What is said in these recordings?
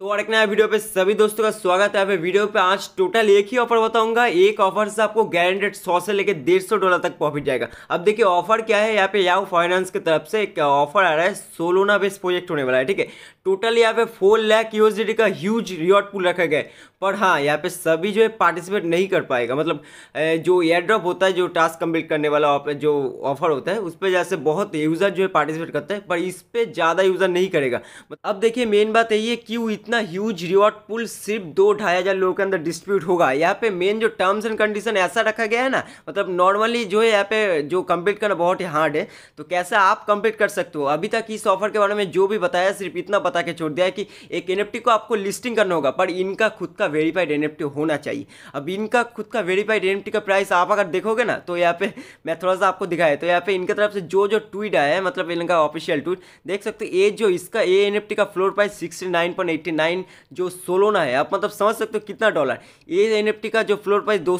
तो और एक नया वीडियो पे सभी दोस्तों का स्वागत है पे वीडियो पे आज टोटल एक ही ऑफर बताऊंगा एक ऑफर से आपको गारंटेड सौ से लेकर डेढ़ सौ डॉलर तक प्रॉफिट जाएगा अब देखिए ऑफर क्या है यहाँ पे याहू फाइनेंस की तरफ से एक ऑफर आ रहा है सोलोना बेस प्रोजेक्ट होने वाला है ठीक है टोटल यहाँ पे फोर लैक यूएसडी का ह्यूज रिवॉर्ड पूल रखा गया है पर हाँ यहाँ पे सभी जो है पार्टिसिपेट नहीं कर पाएगा मतलब जो एयर ड्रॉप होता है जो टास्क कंप्लीट करने वाला जो ऑफर होता है उस पर जैसे बहुत यूज़र जो है पार्टिसिपेट करता है पर इस पर ज़्यादा यूज़र नहीं करेगा अब देखिए मेन बात यही है क्यों इतना ह्यूज रिवॉर्ड पुल सिर्फ दो ढाई हज़ार लोगों के अंदर डिस्प्यूट होगा यहाँ पे मेन जो टर्म्स एंड कंडीशन ऐसा रखा गया है ना मतलब नॉर्मली जो है यहाँ पे जो कंप्लीट करना बहुत ही हार्ड है तो कैसे आप कंप्लीट कर सकते हो अभी तक इस ऑफर के बारे में जो भी बताया सिर्फ इतना बता बता के छोड़ दिया है कि एक एन को आपको लिस्टिंग करना होगा पर इनका खुद का वेरीफाइड एन होना चाहिए अब इनका खुद का वेरीफाइड एन का प्राइस आप अगर देखोगे ना तो यहाँ पे मैं थोड़ा सा आपको दिखाया तो यहाँ पे इनके तरफ से जो जो ट्वीट आया है मतलब इनका ऑफिशियल ट्वीट देख सकते ये जो इसका ए एन का फ्लोर प्राइस सिक्सटी जो सोलोना है आप मतलब समझ सकते हो कितना डॉलर ए एन का जो फ्लोर प्राइस दो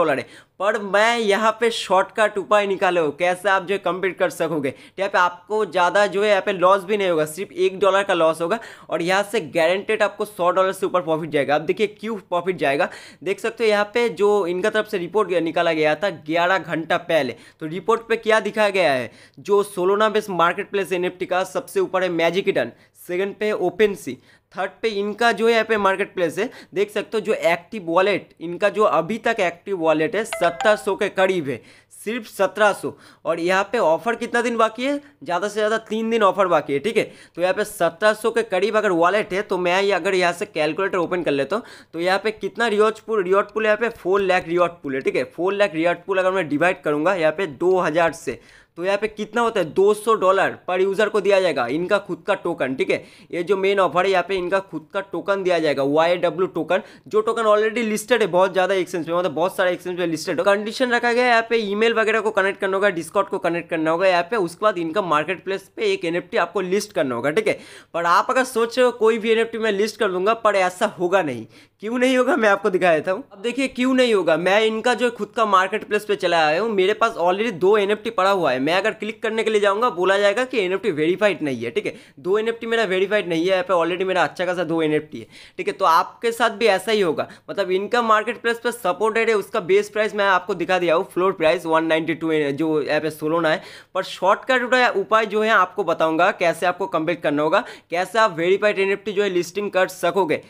डॉलर है पर मैं यहाँ पे शॉर्टकट उपाय निकाले हो कैसे आप जो है कम्पीट कर सकोगे तो यहाँ पे आपको ज़्यादा जो है यहाँ पे लॉस भी नहीं होगा सिर्फ एक डॉलर का लॉस लॉस होगा और यहाँ से गारंटेड आपको सौ डॉलर से ऊपर प्रॉफिट जाएगा अब देखिए क्यों प्रॉफिट जाएगा देख सकते हो यहाँ पे जो इनका तरफ से रिपोर्ट निकाला गया था ग्यारह घंटा पहले तो रिपोर्ट पर क्या दिखाया गया है जो Solana based marketplace N का सबसे ऊपर है मैजिक इटन सेकेंड पे ओपन सी थर्ड पे इनका जो यहाँ पे मार्केट प्लेस है देख सकते हो जो एक्टिव वॉलेट इनका जो अभी तक एक्टिव वॉलेट है सत्तर सौ के करीब है सिर्फ सत्रह सौ और यहाँ पे ऑफर कितना दिन बाकी है ज़्यादा से ज़्यादा तीन दिन ऑफर बाकी है ठीक है तो यहाँ पे सत्रह सौ के करीब अगर वॉलेट है तो मैं अगर यहाँ से कैलकुलेटर ओपन कर लेता हूँ तो यहाँ पे कितना रिवॉर्ड पुल रिवॉर्ड पुल यहाँ पे फोर लैख रिवॉर्ड पुल है ठीक है फोर लैख रिवॉर्ड पुल अगर मैं डिवाइड करूँगा यहाँ पे दो हज़ार से तो यहाँ पे कितना होता है 200 डॉलर पर यूज़र को दिया जाएगा इनका खुद का टोकन ठीक है ये जो मेन ऑफर है यहाँ पे इनका खुद का टोकन दिया जाएगा वाई डब्ल्यू टोकन जो टोकन ऑलरेडी लिस्टेड है बहुत ज़्यादा एक्सचेंज पे मतलब बहुत सारे एक्सचेंज पे लिस्टेड कंडीशन रखा गया यहाँ पे ईमेल वगैरह को कनेक्ट करना होगा डिस्काउंट को कनेक्ट करना होगा यहाँ पे उसके बाद इनका मार्केट प्लेस पे एक एन आपको लिस्ट करना होगा ठीक है पर आप अगर सोच रहे हो कोई भी एन मैं लिस्ट कर दूंगा पर ऐसा होगा नहीं क्यों नहीं होगा मैं आपको दिखा देता हूँ अब देखिए क्यों नहीं होगा मैं इनका जो खुद का मार्केट प्लेस पर चला आया हूँ मेरे पास ऑलरेडी दो एन पड़ा हुआ है मैं अगर क्लिक करने के लिए जाऊँगा बोला जाएगा कि एन वेरीफाइड नहीं है ठीक है दो एन मेरा वेरीफाइड नहीं है यहाँ पर ऑलरेडी मेरा अच्छा खासा दो एन है ठीक है तो आपके साथ भी ऐसा ही होगा मतलब इनका मार्केट प्लेस पर सपोर्टेड है उसका बेस प्राइस मैं आपको दिखा दिया हूँ फ्लोर प्राइस वन जो यहाँ पे सोलोना है पर शॉर्टकट उपाय जो है आपको बताऊँगा कैसे आपको कंप्लीट करना होगा कैसे आप वेरीफाइड एन जो है लिस्टिंग कर सकोगे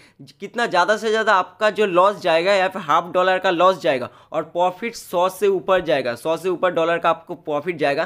कितना ज़्यादा से ज़्यादा आपका जो लॉस जाएगा या फिर हाफ डॉलर का लॉस जाएगा और प्रॉफिट सौ से ऊपर जाएगा सौ से ऊपर डॉलर का आपको प्रॉफिट जाएगा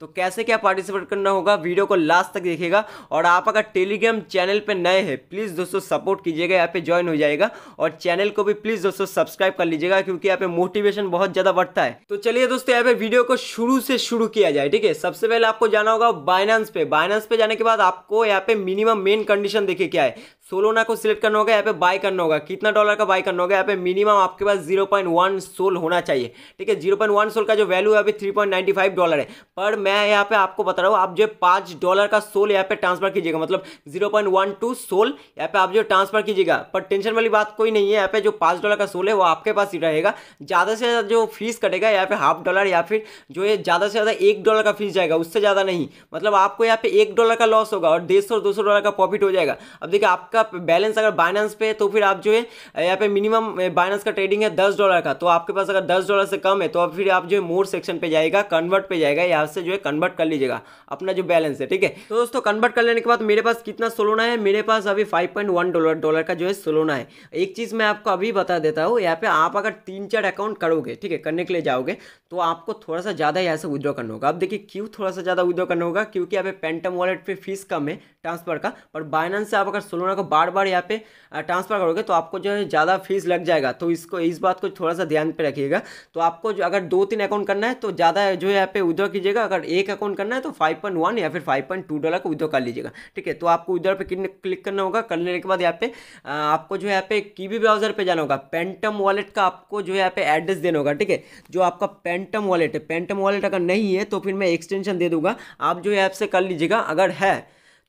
तो कैसे क्या पार्टिसिपेट करना होगा वीडियो को लास्ट तक देखिएगा और आप अगर टेलीग्राम चैनल पे नए हैं प्लीज़ दोस्तों सपोर्ट कीजिएगा यहाँ पे ज्वाइन हो जाएगा और चैनल को भी प्लीज़ दोस्तों सब्सक्राइब कर लीजिएगा क्योंकि यहाँ पे मोटिवेशन बहुत ज़्यादा बढ़ता है तो चलिए दोस्तों यहाँ पे वीडियो को शुरू से शुरू किया जाए ठीक है सबसे पहले आपको जाना होगा बाइनांस पे बाइनांस पे जाने के बाद आपको यहाँ पे मिनिमम मेन कंडीशन देखिए क्या है सोलोना को सिलेक्ट करना होगा यहाँ पे बाय करना होगा कितना डॉलर का बाय करना होगा यहाँ पे मिनिमम आपके पास 0.1 सोल होना चाहिए ठीक है 0.1 सोल का जो वैल्यू है अभी 3.95 डॉलर है पर मैं मैं यहाँ पे आपको बता रहा हूँ आप जो पाँच डॉलर का सोल यहाँ पे ट्रांसफर कीजिएगा मतलब zero point one two SOL यहाँ पे आप जो ट्रांसफर कीजिएगा पर टेंशन वाली बात कोई नहीं है यहाँ पे जो पाँच डॉलर का सोल है वो आपके पास ही रहेगा ज़्यादा से ज़्यादा जो फीस कटेगा यहाँ पे हाफ डॉलर या फिर जो है ज़्यादा से ज़्यादा एक डॉलर का फीस जाएगा उससे ज़्यादा नहीं मतलब आपको यहाँ पे एक डॉलर का लॉस होगा और डेढ़ सौ दो सौ डॉलर का प्रॉफिट हो जाएगा अब देखिए आपका बैलेंस अगर बाइनेंस पे है तो फिर आप जो है यहाँ पे मिनिमम बाइनेंस का ट्रेडिंग है दस डॉलर का तो आपके पास अगर दस डॉलर से कम है तो अब फिर आप जो है मोर सेक्शन पे जाएगा कन्वर्ट पर जाएगा यहाँ से जो है कन्वर्ट कर लीजिएगा अपना जो बैलेंस है ठीक है तो दोस्तों कन्वर्ट कर लेने के बाद मेरे पास कितना सोलोना है मेरे पास अभी फाइव डॉलर डॉलर का जो है सोलोना है एक चीज़ मैं आपको अभी बता देता हूँ यहाँ पे आप अगर तीन चार अकाउंट करोगे ठीक है करने के लिए जाओगे तो आपको थोड़ा सा ज़्यादा यहाँ से विद्रॉ करना होगा अब देखिए क्यों थोड़ा सा ज़्यादा विद्रॉ करना होगा क्योंकि यहाँ पे पेंटम वॉलेट पे फीस कम है ट्रांसफर का पर बाइनेंस से आप अगर सोलोना को बार बार यहाँ पे ट्रांसफर करोगे तो आपको जो है ज़्यादा फीस लग जाएगा तो इसको इस बात को थोड़ा सा ध्यान पे रखिएगा तो आपको जो अगर दो तीन अकाउंट करना है तो ज़्यादा जो है यहाँ पे विद्रॉ कीजिएगा अगर एक अकाउंट करना है तो फाइव पॉइंट वन या फिर फाइव पॉइंट टू डॉलर का विद्रो कर लीजिएगा ठीक है तो आपको विद्रो पर क्लिक करना होगा कर लेने के बाद यहाँ पे आपको जो है यहाँ पे कीवी ब्राउजर पर जाना होगा पेंटम वॉलेट का आपको जो है यहाँ पे एड्रेस देना होगा ठीक है जो आपका पेंटम वॉलेट है पेंटम वॉलेट अगर नहीं है तो फिर मैं एक्सटेंशन दे दूंगा आप जो है ऐप से कर लीजिएगा अगर है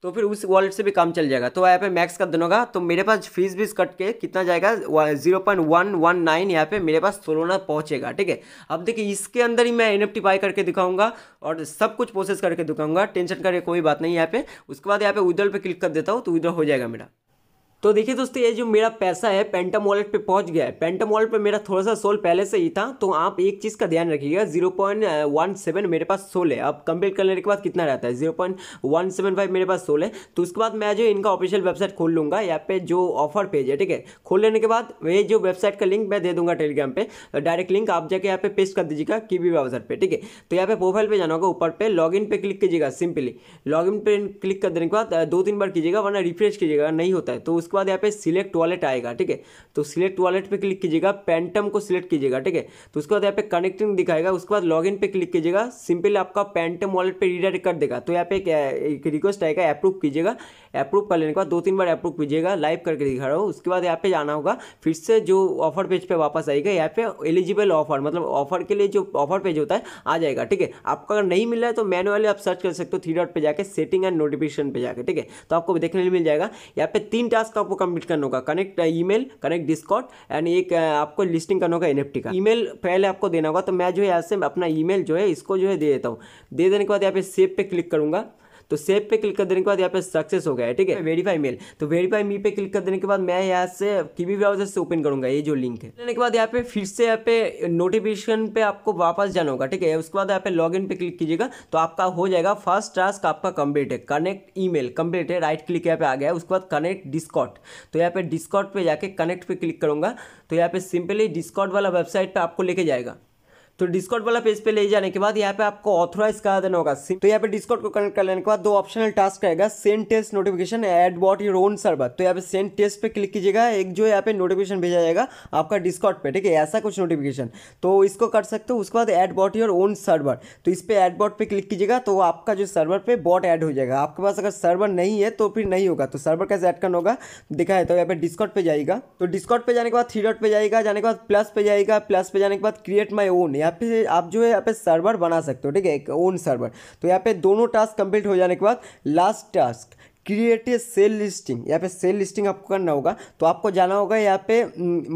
तो फिर उस वॉलेट से भी काम चल जाएगा तो यहाँ पे मैक्स का दोनों का तो मेरे पास फीस वीस कट के कितना जाएगा zero point one one nine यहाँ पे मेरे पास सोलोना पहुँचेगा ठीक है अब देखिए इसके अंदर ही मैं एन एफ टी बाई करके दिखाऊंगा और सब कुछ प्रोसेस करके दिखाऊंगा टेंशन करके कोई बात नहीं यहाँ पे उसके बाद यहाँ पे उधर पे क्लिक कर देता हूँ तो उधर हो जाएगा मेरा तो देखिए दोस्तों ये जो मेरा पैसा है पेंटम वॉलेट पे पहुंच गया है पेंटम वॉलेट पे मेरा थोड़ा सा सोल पहले से ही था तो आप एक चीज़ का ध्यान रखिएगा जीरो पॉइंट वन सेवन मेरे पास सोल है अब कंप्लीट करने के बाद कितना रहता है zero point one seven five मेरे पास सोल है तो उसके बाद मैं जो इनका ऑफिशियल वेबसाइट खोल लूँगा यहाँ पे जो ऑफर पेज है ठीक है खोल लेने के बाद वे जो वेबसाइट का लिंक मैं दे दूँगा टेलीग्राम पर डायरेक्ट लिंक आप जाके यहाँ पे पेस्ट कर दीजिएगा की भी वेबसाइट पर ठीक है तो यहाँ पे प्रोफाइल पर जाना होगा ऊपर पर लॉग इन पे क्लिक कीजिएगा सिंपली लॉग इन पर क्लिक कर देने के बाद दो तीन बार कीजिएगा वरना रिफ्रेश कीजिएगा नहीं होता है तो उसके बाद यहाँ पे सिलेक्ट वॉलेट आएगा ठीक है तो सिलेक्ट वॉलेट पे क्लिक कीजिएगा पेंटम को सिलेक्ट कीजिएगा ठीक है तो उसके बाद यहाँ पे कनेक्टिंग दिखाएगा उसके बाद लॉगिन पे क्लिक कीजिएगा सिंपल आपका पेंटम वॉलेट पे रीडायरेक्ट कर देगा तो यहाँ पे एक रिक्वेस्ट आएगा अप्रूव कीजिएगा अप्रूव कर लेने के बाद दो तीन बार अप्रूव कीजिएगा लाइव करके दिखा रहा हूँ उसके बाद यहाँ पे जाना होगा फिर से जो ऑफर पेज पर वापस आएगा यहाँ पे एलिजिबल ऑफर मतलब ऑफर के लिए जो ऑफर पेज होता है आ जाएगा ठीक है आपको अगर नहीं मिल रहा है तो मैनुअली आप सर्च कर सकते हो थ्री डॉट पे जाके सेटिंग एंड नोटिफिकेशन पे जाके ठीक है तो आपको देखने मिल जाएगा यहाँ पे तीन टास्क आपको कंप्लीट करना होगा connect email connect Discord and एक uh, आपको लिस्टिंग करना होगा एन का ईमेल पहले आपको देना होगा तो मैं जो है यहाँ से अपना ईमेल जो है इसको जो है दे देता हूँ दे देने के बाद यहाँ पे सेव पे क्लिक करूँगा तो सेव पे क्लिक कर देने के बाद यहाँ पे सक्सेस हो गया है ठीक है वेरीफाई मेल तो वेरीफाई मी पे क्लिक कर देने के बाद मैं यहाँ से किबी ब्राउजर से ओपन करूंगा ये जो लिंक है लेने के बाद यहाँ पे फिर से यहाँ पे नोटिफिकेशन पे आपको वापस जाना होगा ठीक है उसके बाद यहाँ पे लॉग इन पे क्लिक कीजिएगा तो आपका हो जाएगा फर्स्ट टास्क आपका कंप्लीट है कनेक्ट ई कंप्लीट है राइट क्लिक यहाँ पे आ गया उसके बाद कनेक्ट डिस्कॉट तो यहाँ पे डिस्कॉट पे जाके कनेक्ट पे क्लिक करूंगा तो यहाँ पे सिंपली डिस्कॉट वाला वेबसाइट पर आपको लेके जाएगा तो डिस्काउंट वाला पेज पे ले जाने के बाद यहाँ पे आपको ऑथोराइज कर देना होगा तो यहाँ पे डिस्काउंट को कनेक्ट कर लेने के बाद दो ऑप्शनल टास्क आएगा send test notification add bot your own server तो यहाँ पे सेंड टेस्ट पे क्लिक कीजिएगा एक जो यहाँ पे नोटिफिकेशन भेजा जाएगा आपका डिस्काउंट पे ठीक है ऐसा कुछ नोटिफिकेशन तो इसको कर सकते हो उसके बाद add bot your own server तो इस पर एड बॉट पर क्लिक कीजिएगा तो आपका जो सर्वर पे बॉट एड हो जाएगा आपके पास अगर सर्वर नहीं है तो फिर नहीं होगा तो सर्वर कैसे ऐड करना होगा दिखा है तो यहाँ पे डिस्काउंट पे जाएगा तो डिस्काउंट पे जाने के बाद थ्री डॉट पे जाएगा जाने के बाद प्लस पे जाएगा प्लस पे जाने के बाद क्रिएट माई ओन यहाँ यहाँ पे आप जो है यहाँ पे सर्वर बना सकते हो ठीक है एक ओन सर्वर तो यहाँ पे दोनों टास्क कंप्लीट हो जाने के बाद last task create a sell listing यहाँ पे सेल लिस्टिंग आपको करना होगा तो आपको जाना होगा यहाँ पे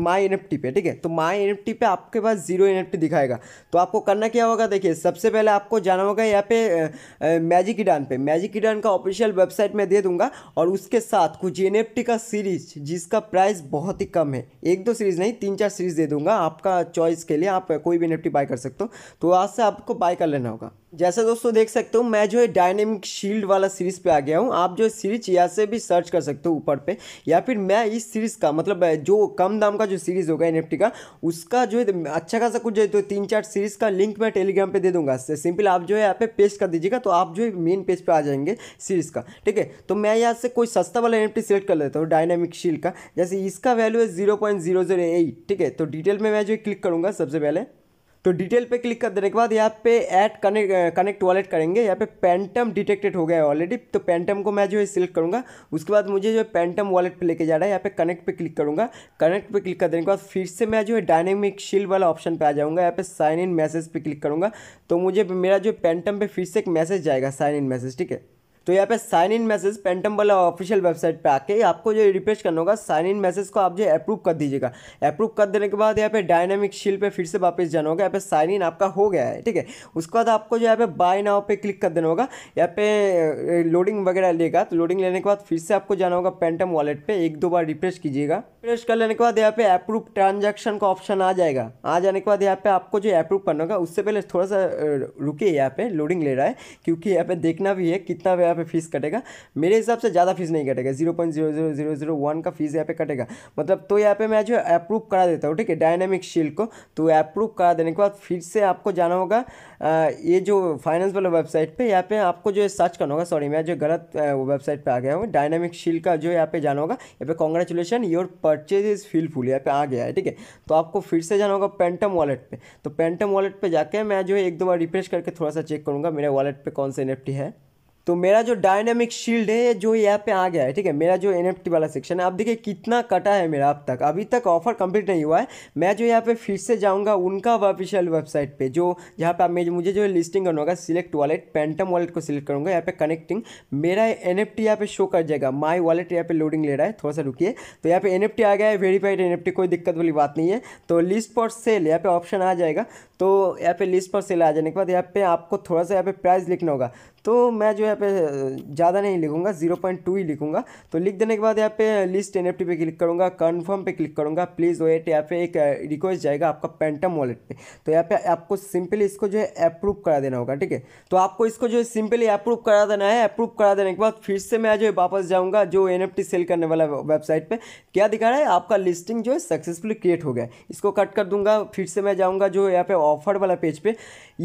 माई एन पे ठीक है तो माई एन पे आपके पास जीरो एन दिखाएगा तो आपको करना क्या होगा देखिए सबसे पहले आपको जाना होगा यहाँ पे मैजिक इडान पे मैजिक इडान का ऑफिशियल वेबसाइट मैं दे दूंगा और उसके साथ कुछ एन का सीरीज जिसका प्राइस बहुत ही कम है एक दो सीरीज़ नहीं तीन चार सीरीज़ दे दूंगा आपका चॉइस के लिए आप कोई भी एन बाय कर सकते हो तो आज से आपको बाय कर लेना होगा जैसे दोस्तों देख सकते हो मैं जो है डायनेमिक शील्ड वाला सीरीज़ पे आ गया हूँ आप जो सीरीज या से भी सर्च कर सकते हो ऊपर पे या फिर मैं इस सीरीज़ का मतलब जो कम दाम का जो सीरीज़ होगा एन का उसका जो है अच्छा खासा कुछ जो है तो तीन चार सीरीज़ का लिंक मैं टेलीग्राम पर दे दूंगा सिंपल आप जो है यहाँ पे पेस्ट कर दीजिएगा तो आप जो है मेन पेज पर आ जाएंगे सीरीज़ का ठीक है तो मैं यहाँ से कोई सस्ता वाला एन सेलेक्ट कर लेता हूँ डायनामिक शील का जैसे इसका वैल्यू है zero point zero zero eight ठीक है तो डिटेल में मैं जो क्लिक करूँगा सबसे पहले तो डिटेल पे क्लिक कर देने के बाद यहाँ पे ऐड कनेक्ट कनेक्ट वॉलेट करेंगे यहाँ पे पेंटम डिटेक्टेड हो गया है ऑलरेडी तो पेंटम को मैं जो है सिलेक्ट करूँगा उसके बाद मुझे जो है पेंटम वॉलेट पे लेके जा रहा है यहाँ पे कनेक्ट पे क्लिक करूँगा कनेक्ट पे क्लिक कर देने के बाद फिर से मैं जो है डायनेमिक शील्ड वाला ऑप्शन पर आ जाऊँगा यहाँ पे साइन इन मैसेज पर क्लिक करूँगा तो मुझे मेरा जो पेंटम पर फिर से एक मैसेज जाएगा साइन इन मैसेज ठीक है तो यहाँ पे साइन इन मैसेज पेंटम वाला ऑफिशियल वेबसाइट पे आके आपको जो रिफ्रेश करना होगा साइन इन मैसेज को आप जो अप्रूव कर दीजिएगा अप्रूव कर देने के बाद यहाँ पे डायनामिक शील पे फिर से वापस जाना होगा यहाँ पे साइन इन आपका हो गया है ठीक है उसके बाद आपको जो यहाँ पे बाय नाव पे क्लिक कर देना होगा यहाँ पे लोडिंग वगैरह लेगा तो लोडिंग लेने के बाद फिर से आपको जाना होगा पेंटम वॉलेट पर एक दो बार रिफ्रेश कीजिएगा रिफ्रेश कर लेने के बाद यहाँ पे अप्रूव ट्रांजेक्शन का ऑप्शन आ जाएगा आ जाने के बाद यहाँ पे आपको जो अप्रूव करना होगा उससे पहले थोड़ा सा रुके यहाँ पे लोडिंग ले रहा है क्योंकि यहाँ पे देखना भी है कितना यहाँ पे फीस कटेगा मेरे हिसाब से ज़्यादा फीस नहीं कटेगा zero point zero zero zero zero one का फीस यहाँ पे कटेगा मतलब तो यहाँ पे मैं जो अप्रूव करा देता हूँ ठीक है डायनामिक शील्ड को तो अप्रूव करा देने के बाद फिर से आपको जाना होगा ये जो फाइनेंस वाला वेबसाइट पर यहाँ पे आपको जो सर्च करना होगा सॉरी मैं जो गलत वेबसाइट पर आ गया हूँ डायनेमिक शील्ड का जो यहाँ पे जाना होगा यहाँ पे congratulation your purchase is fulfilled यहाँ पे आ गया है ठीक है तो आपको फिर से जाना होगा पेंटम वॉलेट पर तो पेंटम वॉलेट पर जाकर मैं जो है एक दो बार रिफ्रेश करके थोड़ा सा चेक करूँगा मेरे वॉलेट पे कौन सा एन है तो मेरा जो डायनामिक शील्ड है जो यहाँ पे आ गया है ठीक है मेरा जो एन वाला सेक्शन है आप देखिए कितना कटा है मेरा अब तक अभी तक ऑफर कंप्लीट नहीं हुआ है मैं जो यहाँ पे फिर से जाऊँगा उनका ऑफिशियल वेबसाइट पे जो यहाँ पे आप मुझे जो लिस्टिंग करना होगा सिलेक्ट वॉलेट पेंटम वॉलेट को सिलेक्ट करूँगा यहाँ पे कनेक्टिंग मेरा एन एफ यहाँ पे शो कर जाएगा माई वॉलेट यहाँ पे लोडिंग ले रहा है थोड़ा सा रुकी तो यहाँ पे एन आ गया है वेरीफाइड एन कोई दिक्कत वाली बात नहीं है तो लिस्ट पर सेल यहाँ पे ऑप्शन आ जाएगा तो यहाँ पे लिस्ट पर सेल आ जाने के बाद यहाँ पे आपको थोड़ा सा यहाँ पे प्राइस लिखना होगा तो मैं जो यहाँ पे ज़्यादा नहीं लिखूँगा जीरो पॉइंट टू ही लिखूँगा तो लिख देने के बाद यहाँ पे लिस्ट एन एफ टी पे क्लिक करूँगा कन्फर्म पे क्लिक करूँगा प्लीज़ वेट यहाँ पे एक रिक्वेस्ट जाएगा आपका पेंटम वॉलेट पे तो यहाँ पे आपको सिंपली इसको जो है अप्रूव करा देना होगा ठीक है तो आपको इसको जो है सिंपली अप्रूव करा देना है अप्रूव करा देने के बाद फिर से मैं जो है वापस जाऊँगा जो एन एफ टी सेल करने वाला वेबसाइट पर क्या दिखा रहा है आपका लिस्टिंग जो है सक्सेसफुली क्रिएट हो गया इसको कट कर दूंगा फिर से मैं जाऊँगा जो यहाँ पे ऑफर वाला पेज पे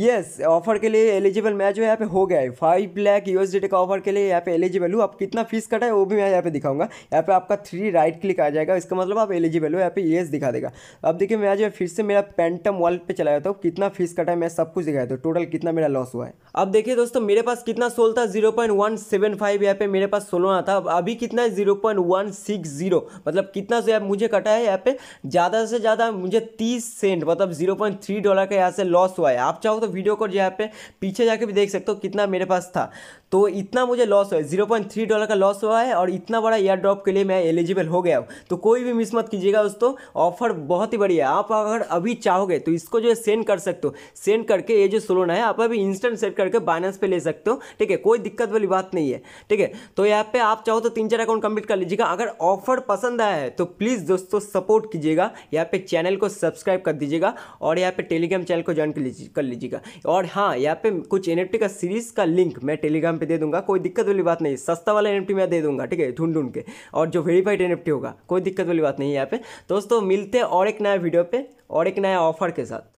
येस ऑफर के लिए एलिजिबल मैं जो यहाँ पे हो गया है फाइव यू एस का ऑफर के लिए यहाँ पे एलिजिबल हूँ आप कितना फीस कटा है वो भी मैं यहाँ पे दिखाऊंगा यहाँ पे आपका थ्री राइट क्लिक आ जाएगा इसका मतलब आप एलिजिबल हो यहाँ पे येस दिखा देगा अब देखिए मैं आज फिर से मेरा पेंटम वॉलेट पे चला जाता हूँ कितना फीस कटा है मैं सब कुछ दिखाया था टोटल कितना मेरा लॉस हुआ है अब देखिए दोस्तों मेरे पास कितना सोल था zero point one seven five यहाँ पे मेरे पास सोलोना था अभी कितना है zero point one six zero मतलब कितना से मुझे कटा है यहाँ पे ज़्यादा से ज़्यादा मुझे तीस सेंट मतलब जीरो पॉइंट थ्री डॉलर का यहाँ से लॉस हुआ है आप चाहो तो वीडियो को यहाँ पे पीछे जाके भी देख सकते हो कितना मेरे पास पास था तो इतना मुझे लॉस हुआ है जीरो पॉइंट थ्री डॉलर का लॉस हुआ है और इतना बड़ा एयर ड्रॉप के लिए मैं एलिजिबल हो गया हूँ तो कोई भी मिस मत कीजिएगा दोस्तों ऑफर बहुत ही बढ़िया है आप अगर अभी चाहोगे तो इसको जो है सेंड कर सकते हो सेंड करके ये जो सोलोना है आप अभी इंस्टेंट सेट करके बाइनेंस पे ले सकते हो ठीक है कोई दिक्कत वाली बात नहीं है ठीक है तो यहाँ पर आप चाहो तो तीन चार अकाउंट कंप्लीट कर लीजिएगा अगर ऑफर पसंद आया है तो प्लीज़ दोस्तों सपोर्ट कीजिएगा यहाँ पे चैनल को सब्सक्राइब कर दीजिएगा और यहाँ पे टेलीग्राम चैनल को ज्वाइन कर लीजिएगा और हाँ यहाँ पे कुछ एन का सीरीज़ का लिंक लिंक मैं टेलीग्राम पे दे दूंगा कोई दिक्कत वाली बात नहीं सस्ता वाला एन मैं दे दूंगा ठीक है ढूंढ ढूंढ के और जो वेरीफाइड एन होगा कोई दिक्कत वाली बात नहीं है यहाँ पे दोस्तों मिलते और एक नया वीडियो पे और एक नया ऑफर के साथ